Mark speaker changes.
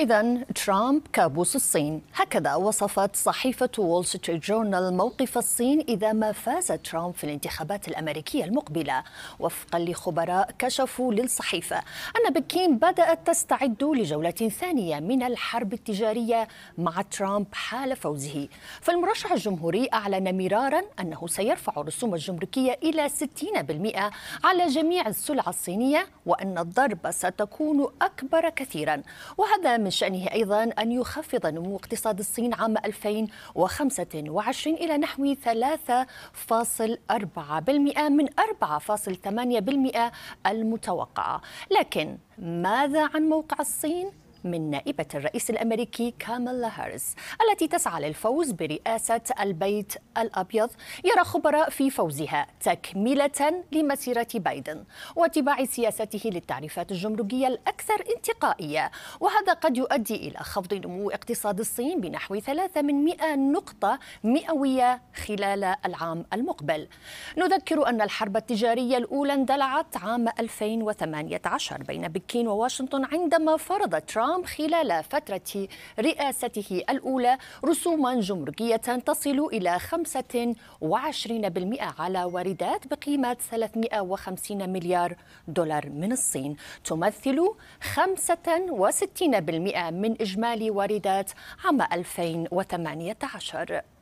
Speaker 1: إذا ترامب كابوس الصين هكذا وصفت صحيفة وول ستريت جورنال موقف الصين إذا ما فاز ترامب في الانتخابات الأمريكية المقبلة وفقا لخبراء كشفوا للصحيفة أن بكين بدأت تستعد لجولة ثانية من الحرب التجارية مع ترامب حال فوزه فالمرشح الجمهوري أعلن مرارا أنه سيرفع الرسوم الجمركية إلى 60% على جميع السلع الصينية وأن الضربة ستكون أكبر كثيرا وهذا من من شأنه أيضا أن يخفض نمو اقتصاد الصين عام 2025 إلى نحو 3.4% من 4.8% المتوقعة لكن ماذا عن موقع الصين من نائبة الرئيس الأمريكي كامالا هاريس التي تسعى للفوز برئاسة البيت الأبيض يرى خبراء في فوزها تكملة لمسيرة بايدن واتباع سياسته للتعريفات الجمركية الأكثر انتقائية وهذا قد يؤدي إلى خفض نمو اقتصاد الصين بنحو من 100 نقطة مئوية خلال العام المقبل نذكر أن الحرب التجارية الأولى اندلعت عام 2018 بين بكين وواشنطن عندما فرض ترامب العام خلال فترة رئاسته الأولى رسوما جمركية تصل إلى 25% على واردات بقيمة 350 مليار دولار من الصين تمثل 65% من إجمالي واردات عام 2018